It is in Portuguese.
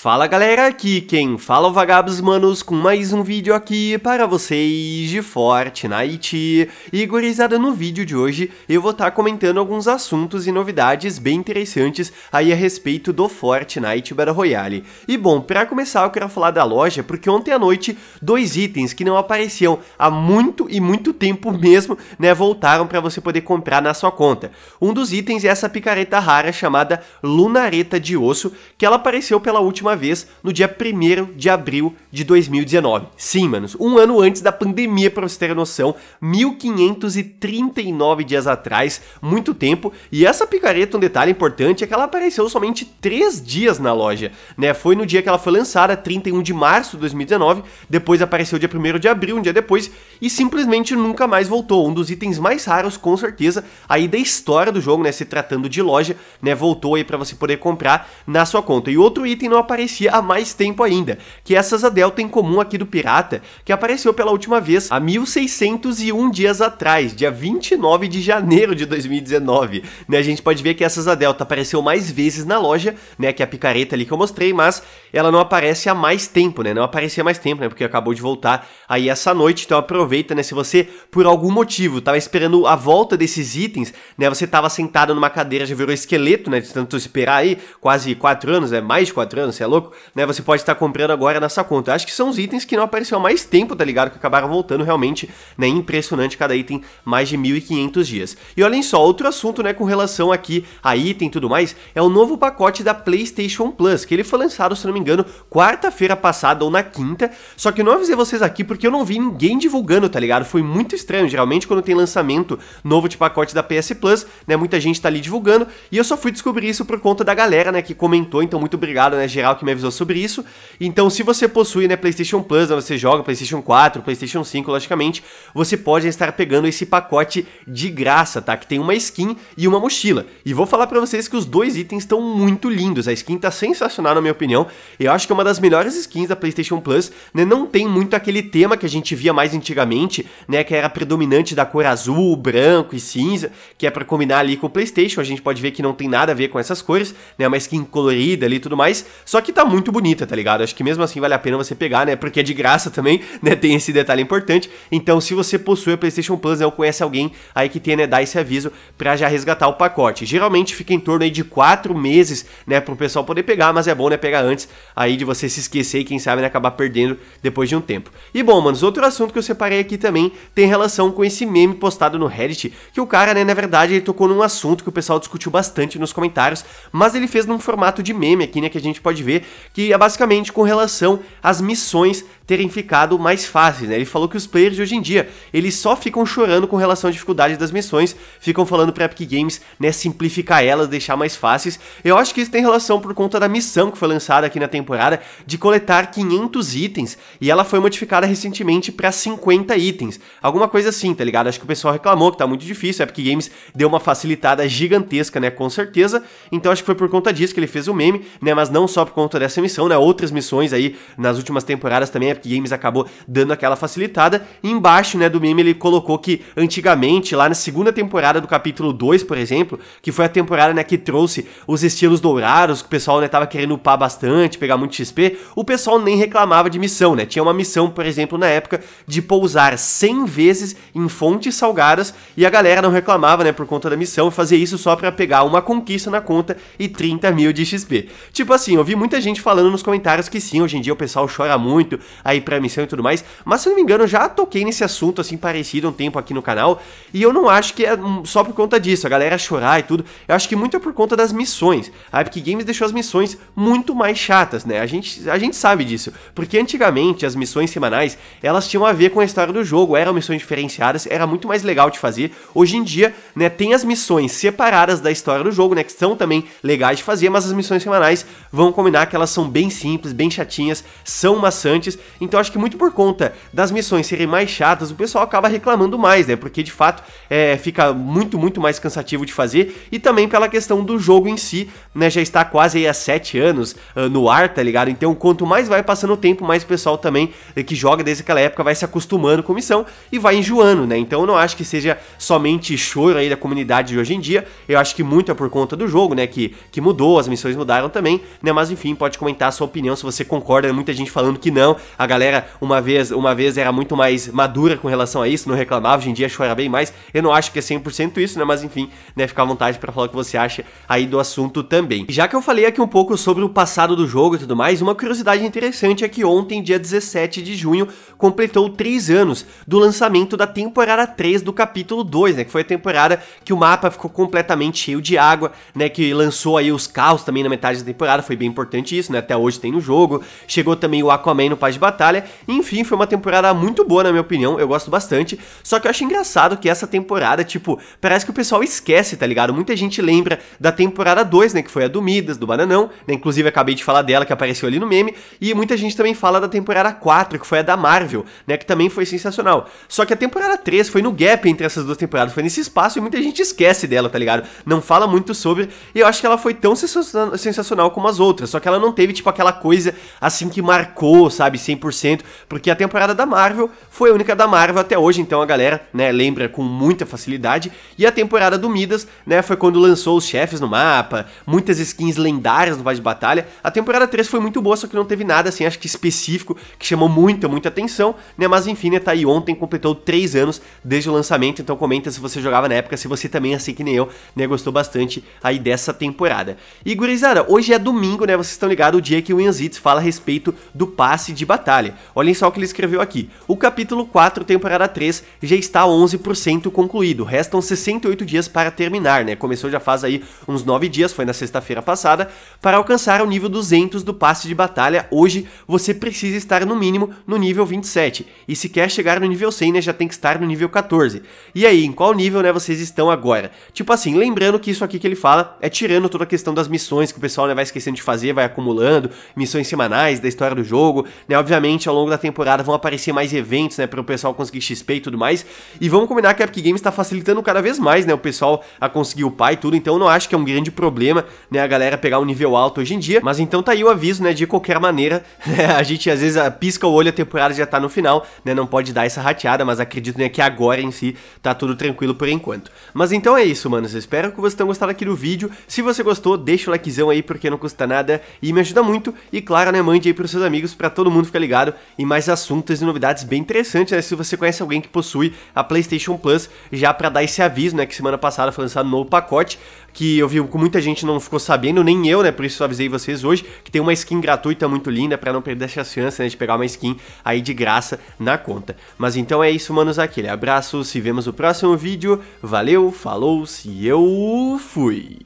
Fala galera, aqui quem fala é o Vagabos Manos com mais um vídeo aqui para vocês de Fortnite. E gurizada, no vídeo de hoje eu vou estar tá comentando alguns assuntos e novidades bem interessantes aí a respeito do Fortnite Battle Royale. E bom, para começar eu quero falar da loja porque ontem à noite dois itens que não apareciam há muito e muito tempo mesmo, né, voltaram para você poder comprar na sua conta. Um dos itens é essa picareta rara chamada Lunareta de Osso, que ela apareceu pela última última vez no dia 1 de abril de 2019. Sim, manos, um ano antes da pandemia, para você ter noção, 1539 dias atrás, muito tempo. E essa picareta, um detalhe importante, é que ela apareceu somente 3 dias na loja, né? Foi no dia que ela foi lançada, 31 de março de 2019, depois apareceu dia 1 de abril, um dia depois, e simplesmente nunca mais voltou. Um dos itens mais raros, com certeza, aí da história do jogo, né? Se tratando de loja, né? Voltou aí para você poder comprar na sua conta. E outro item não apareceu aparecia há mais tempo ainda, que é essa asa delta em comum aqui do pirata, que apareceu pela última vez há 1601 dias atrás, dia 29 de janeiro de 2019. Né, a gente pode ver que essa asa delta tá, apareceu mais vezes na loja, né, que é a picareta ali que eu mostrei, mas ela não aparece há mais tempo, né, não aparecia há mais tempo, né, porque acabou de voltar aí essa noite, então aproveita, né, se você por algum motivo tava esperando a volta desses itens, né, você tava sentado numa cadeira, já virou esqueleto, né, de tanto esperar aí, quase 4 anos, né, mais de 4 anos, sei lá, é louco? Né? Você pode estar comprando agora nessa conta. Eu acho que são os itens que não apareceram há mais tempo, tá ligado? Que acabaram voltando realmente, né? Impressionante cada item, mais de 1.500 dias. E olhem só, outro assunto, né, com relação aqui a item e tudo mais, é o novo pacote da PlayStation Plus, que ele foi lançado, se não me engano, quarta-feira passada ou na quinta, só que eu não avisei vocês aqui porque eu não vi ninguém divulgando, tá ligado? Foi muito estranho, geralmente quando tem lançamento novo de pacote da PS Plus, né, muita gente tá ali divulgando, e eu só fui descobrir isso por conta da galera, né, que comentou, então muito obrigado, né, geral que me avisou sobre isso. Então, se você possui né, PlayStation Plus, né, você joga PlayStation 4, PlayStation 5, logicamente, você pode estar pegando esse pacote de graça, tá? Que tem uma skin e uma mochila. E vou falar para vocês que os dois itens estão muito lindos. A skin tá sensacional, na minha opinião. Eu acho que é uma das melhores skins da PlayStation Plus, né? Não tem muito aquele tema que a gente via mais antigamente, né? Que era predominante da cor azul, branco e cinza, que é para combinar ali com o PlayStation. A gente pode ver que não tem nada a ver com essas cores, né? É uma skin colorida ali e tudo mais. Só que que tá muito bonita, tá ligado? Acho que mesmo assim vale a pena você pegar, né? Porque é de graça também, né? Tem esse detalhe importante. Então, se você possui a PlayStation Plus, né, ou conhece alguém aí que tenha né, dá esse aviso para já resgatar o pacote. Geralmente fica em torno aí de 4 meses, né, pro pessoal poder pegar, mas é bom, né, pegar antes aí de você se esquecer e quem sabe, né, acabar perdendo depois de um tempo. E bom, manos, outro assunto que eu separei aqui também tem relação com esse meme postado no Reddit, que o cara, né, na verdade, ele tocou num assunto que o pessoal discutiu bastante nos comentários, mas ele fez num formato de meme aqui, né, que a gente pode ver que é basicamente com relação às missões terem ficado mais fáceis, né? Ele falou que os players de hoje em dia, eles só ficam chorando com relação à dificuldade das missões, ficam falando pra Epic Games, né, simplificar elas, deixar mais fáceis. Eu acho que isso tem relação por conta da missão que foi lançada aqui na temporada de coletar 500 itens, e ela foi modificada recentemente para 50 itens. Alguma coisa assim, tá ligado? Acho que o pessoal reclamou que tá muito difícil, a Epic Games deu uma facilitada gigantesca, né, com certeza. Então acho que foi por conta disso que ele fez o meme, né, mas não só por conta dessa missão, né? Outras missões aí nas últimas temporadas também Epic Games acabou dando aquela facilitada. E embaixo, né, do meme ele colocou que antigamente, lá na segunda temporada do capítulo 2, por exemplo, que foi a temporada, né, que trouxe os estilos dourados, que o pessoal, né, tava querendo upar bastante, pegar muito XP, o pessoal nem reclamava de missão, né? Tinha uma missão, por exemplo, na época de pousar 100 vezes em fontes salgadas e a galera não reclamava, né, por conta da missão, fazer isso só para pegar uma conquista na conta e 30 mil de XP. Tipo assim, eu vi muita gente falando nos comentários que sim, hoje em dia o pessoal chora muito, aí pra missão e tudo mais. Mas se eu não me engano, já toquei nesse assunto assim parecido um tempo aqui no canal. E eu não acho que é hum, só por conta disso, a galera chorar e tudo. Eu acho que muito é por conta das missões. A Epic Games deixou as missões muito mais chatas, né? A gente, a gente sabe disso. Porque antigamente as missões semanais elas tinham a ver com a história do jogo, eram missões diferenciadas, era muito mais legal de fazer. Hoje em dia, né, tem as missões separadas da história do jogo, né? Que são também legais de fazer, mas as missões semanais vão combinar que elas são bem simples, bem chatinhas, são maçantes então acho que muito por conta das missões serem mais chatas, o pessoal acaba reclamando mais, né? Porque de fato é, fica muito, muito mais cansativo de fazer. E também pela questão do jogo em si, né? Já está quase aí há 7 anos uh, no ar, tá ligado? Então quanto mais vai passando o tempo, mais o pessoal também eh, que joga desde aquela época vai se acostumando com missão e vai enjoando, né? Então eu não acho que seja somente choro aí da comunidade de hoje em dia. Eu acho que muito é por conta do jogo, né? Que, que mudou, as missões mudaram também, né? Mas enfim, pode comentar a sua opinião se você concorda. Né? Muita gente falando que não, a galera uma vez, uma vez era muito mais madura com relação a isso, não reclamava, hoje em dia chora bem mais. Eu não acho que é 100% isso, né? Mas enfim, né, fica à vontade para falar o que você acha aí do assunto também. já que eu falei aqui um pouco sobre o passado do jogo e tudo mais, uma curiosidade interessante é que ontem, dia 17 de junho, completou 3 anos do lançamento da temporada 3 do capítulo 2, né? Que foi a temporada que o mapa ficou completamente cheio de água, né? Que lançou aí os carros também na metade da temporada, foi bem importante isso, né? Até hoje tem no jogo. Chegou também o Aquaman no Paz de Batalha, batalha. Enfim, foi uma temporada muito boa, na minha opinião, eu gosto bastante. Só que eu acho engraçado que essa temporada, tipo, parece que o pessoal esquece, tá ligado? Muita gente lembra da temporada 2, né, que foi a do Midas, do Bananão, né, inclusive acabei de falar dela, que apareceu ali no meme, e muita gente também fala da temporada 4, que foi a da Marvel, né, que também foi sensacional. Só que a temporada 3 foi no gap entre essas duas temporadas, foi nesse espaço e muita gente esquece dela, tá ligado? Não fala muito sobre, e eu acho que ela foi tão sensacional como as outras, só que ela não teve, tipo, aquela coisa, assim, que marcou, sabe, 100%, 100%, porque a temporada da Marvel foi a única da Marvel até hoje, então a galera, né, lembra com muita facilidade. E a temporada do Midas, né, foi quando lançou os chefes no mapa, muitas skins lendárias no Vale de Batalha. A temporada 3 foi muito boa, só que não teve nada assim, acho que específico que chamou muita, muita atenção, né? Mas enfim, né, tá aí ontem completou 3 anos desde o lançamento, então comenta se você jogava na época, se você também assim que nem eu, né, gostou bastante aí dessa temporada. E gurizada, hoje é domingo, né? Vocês estão ligados o dia que o Yanzitz fala a respeito do passe de batalha Olhem só o que ele escreveu aqui. O capítulo 4, temporada 3, já está 11% concluído. Restam 68 dias para terminar, né? Começou já faz aí uns 9 dias, foi na sexta-feira passada, para alcançar o nível 200 do passe de batalha. Hoje você precisa estar no mínimo no nível 27. E se quer chegar no nível 100, né, já tem que estar no nível 14. E aí, em qual nível, né, vocês estão agora? Tipo assim, lembrando que isso aqui que ele fala é tirando toda a questão das missões que o pessoal né, vai esquecendo de fazer, vai acumulando, missões semanais da história do jogo, né? Obviamente obviamente, ao longo da temporada vão aparecer mais eventos, né, para o pessoal conseguir XP e tudo mais. E vamos combinar que a Epic Games está facilitando cada vez mais, né, o pessoal a conseguir o pai e tudo. Então, não acho que é um grande problema, né, a galera pegar um nível alto hoje em dia. Mas então tá aí o aviso, né, de qualquer maneira, né, a gente às vezes pisca o olho, a temporada já tá no final, né, não pode dar essa rateada, mas acredito, né, que agora em si tá tudo tranquilo por enquanto. Mas então é isso, manos, espero que vocês tenham gostado aqui do vídeo. Se você gostou, deixa o likezão aí, porque não custa nada e me ajuda muito. E claro, né, mande aí pros seus amigos para todo mundo ficar ligado ligado em mais assuntos e novidades bem interessantes, né? Se você conhece alguém que possui a PlayStation Plus, já para dar esse aviso, né? Que semana passada foi lançado um novo pacote, que eu vi com muita gente não ficou sabendo, nem eu, né? Por isso eu avisei vocês hoje, que tem uma skin gratuita muito linda para não perder essa chance, né? De pegar uma skin aí de graça na conta. Mas então é isso, manos, aquele né? abraço, se vemos no próximo vídeo, valeu, falou, se eu fui!